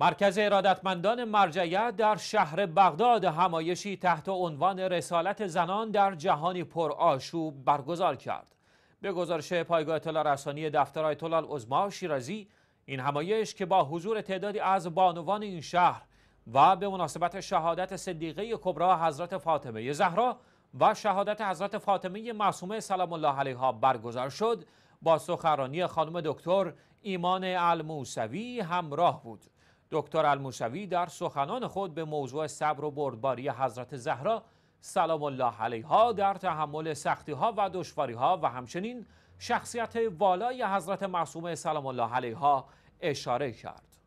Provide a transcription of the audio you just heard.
مرکز ارادتمندان مرجعیت در شهر بغداد همایشی تحت عنوان رسالت زنان در جهانی پرآشوب برگزار کرد. به گزارش پایگاه اطلاع رسانی دفتر آیت الله شیرازی این همایش که با حضور تعدادی از بانوان این شهر و به مناسبت شهادت صدیقه کبرا حضرت فاطمه زهرا و شهادت حضرت فاطمه معصومه سلام الله علیها برگزار شد با سخنرانی خانم دکتر ایمان الموسوی همراه بود. دکتر الموسوی در سخنان خود به موضوع صبر و بردباری حضرت زهرا سلام الله علیها در تحمل سختی ها و دشواری ها و همچنین شخصیت والای حضرت معصومه سلام الله علیها اشاره کرد.